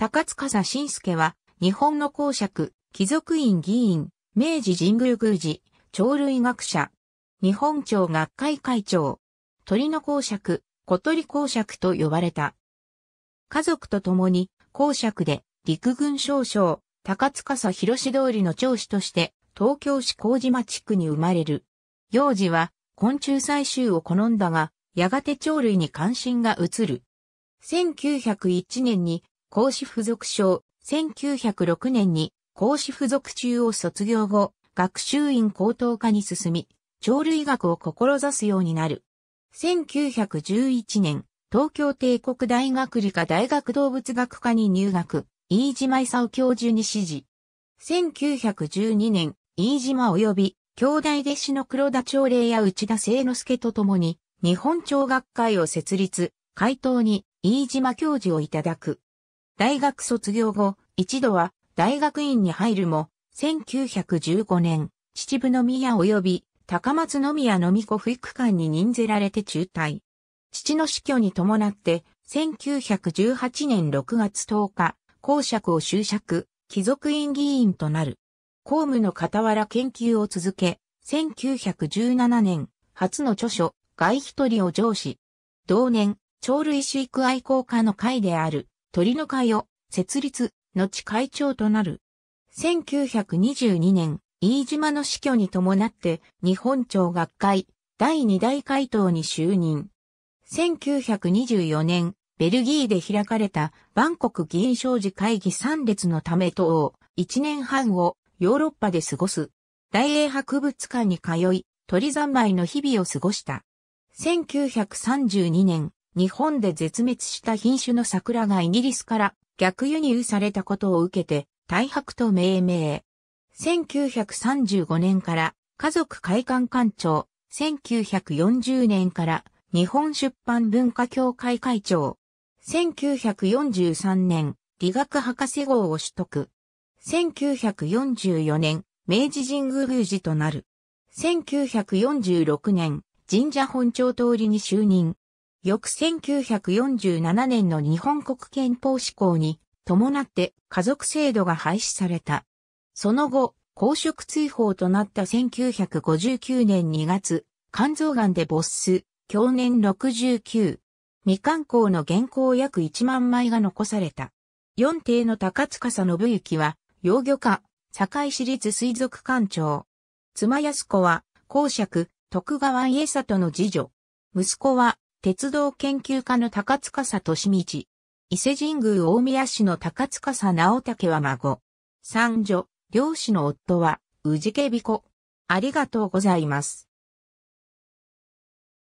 高塚信介は、日本の公爵、貴族院議員、明治神宮宮司、鳥類学者、日本町学会会長、鳥の公爵、小鳥公爵と呼ばれた。家族と共に公爵で陸軍少将、高塚広志通りの長子として東京市麹島地区に生まれる。幼児は昆虫採集を好んだが、やがて鳥類に関心が移る。1901年に孔子附属省、1906年に孔子附属中を卒業後、学習院高等科に進み、鳥類学を志すようになる。1911年、東京帝国大学理科大学動物学科に入学、飯島勲教授に指示。1912年、飯島及び兄弟弟子の黒田朝礼や内田清之助と共に、日本聴学会を設立、回答に飯島教授をいただく。大学卒業後、一度は大学院に入るも、1915年、秩父宮及び高松宮のみ子不育館に任ぜられて中退。父の死去に伴って、1918年6月10日、公爵を就職、貴族院議員となる。公務の傍ら研究を続け、1917年、初の著書、外一人を上司。同年、鳥類飼育愛好家の会である、鳥の会を設立、後会長となる。1922年、飯島の死去に伴って日本庁学会第二大会頭に就任。1924年、ベルギーで開かれた万国議員商事会議3列のためを1年半をヨーロッパで過ごす。大英博物館に通い、鳥三昧の日々を過ごした。1932年、日本で絶滅した品種の桜がイギリスから逆輸入されたことを受けて、大白と命名。1935年から家族会館館長、1940年から日本出版文化協会会長、1943年理学博士号を取得、1944年明治神宮宮司となる、1946年神社本庁通りに就任、翌1947年の日本国憲法施行に伴って家族制度が廃止された。その後、公職追放となった1959年2月、肝臓癌で没す、去年69。未刊行の原稿約1万枚が残された。四帝の高塚信之は、養魚家、堺市立水族館長。妻安子は、公爵、徳川家里の次女。息子は、鉄道研究家の高塚佐利道。伊勢神宮大宮市の高塚佐直武は孫。三女、漁師の夫は、治家彦。ありがとうございます。